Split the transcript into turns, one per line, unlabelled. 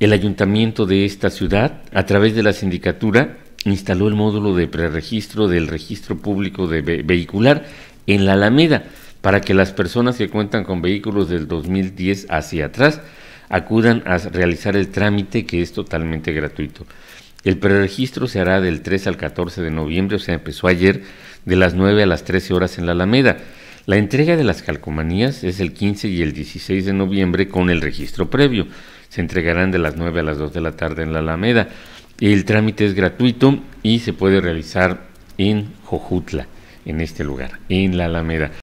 El ayuntamiento de esta ciudad, a través de la sindicatura, instaló el módulo de preregistro del registro público de vehicular en la Alameda para que las personas que cuentan con vehículos del 2010 hacia atrás acudan a realizar el trámite que es totalmente gratuito. El preregistro se hará del 3 al 14 de noviembre, o sea, empezó ayer de las 9 a las 13 horas en la Alameda. La entrega de las calcomanías es el 15 y el 16 de noviembre con el registro previo. Se entregarán de las 9 a las 2 de la tarde en la Alameda. El trámite es gratuito y se puede realizar en Jojutla, en este lugar, en la Alameda.